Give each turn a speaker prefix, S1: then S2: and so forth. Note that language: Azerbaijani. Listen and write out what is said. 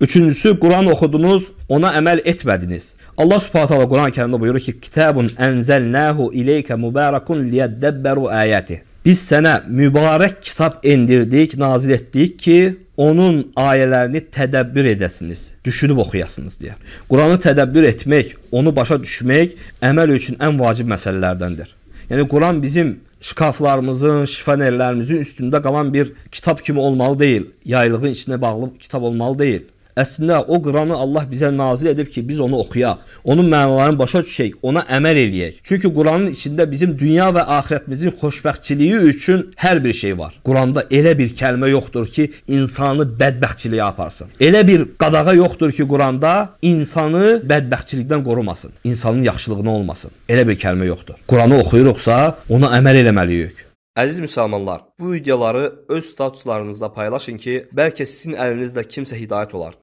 S1: Üçüncüsü, Quran oxudunuz, ona əməl etmədiniz. Allah Subhanahu taala Quran-ı Kərimdə buyurur ki: "Kitabun enzelnahu ileykə mubarakun liyeddebberu ayati." Biz sənə mübarək kitab endirdik, nazil etdik ki, onun ayələrini tədəbbür edəsiniz, düşünüb oxuyasınız deyə. Quranı tədəbbür etmək, onu başa düşmək əməl üçün ən vacib məsələlərdəndir. Yəni Quran bizim şkaflarımızın, şifanerlərimizin üstündə qalan bir kitab kimi olmalı deyil. Yaylığın içinə bağlı kitab olmalı deyil. Əslində o Qur'anı Allah bizə nazil edib ki, biz onu oxuyaq, onun mənalarını başa düşək, ona əməl eləyək. Çünki Qur'anın içində bizim dünya və axirətimizin xoşbəxtçiliyi üçün hər bir şey var. Qur'anda elə bir kəlmə yoxdur ki, insanı bədbəxtçiliyə aparsın. Elə bir qadağa yoxdur ki, Qur'anda insanı bədbəxtçilikdən qorumasın, insanın yaxşılığına olmasın. Elə bir kəlmə yoxdur. Qur'anı oxuyuruqsa, ona əməl eləməliyik. Əziz müsəlmanlar, bu videoları öz statuslarınızda paylaşın ki, bəlkə sizin əlinizdə kimsə hidayət olar.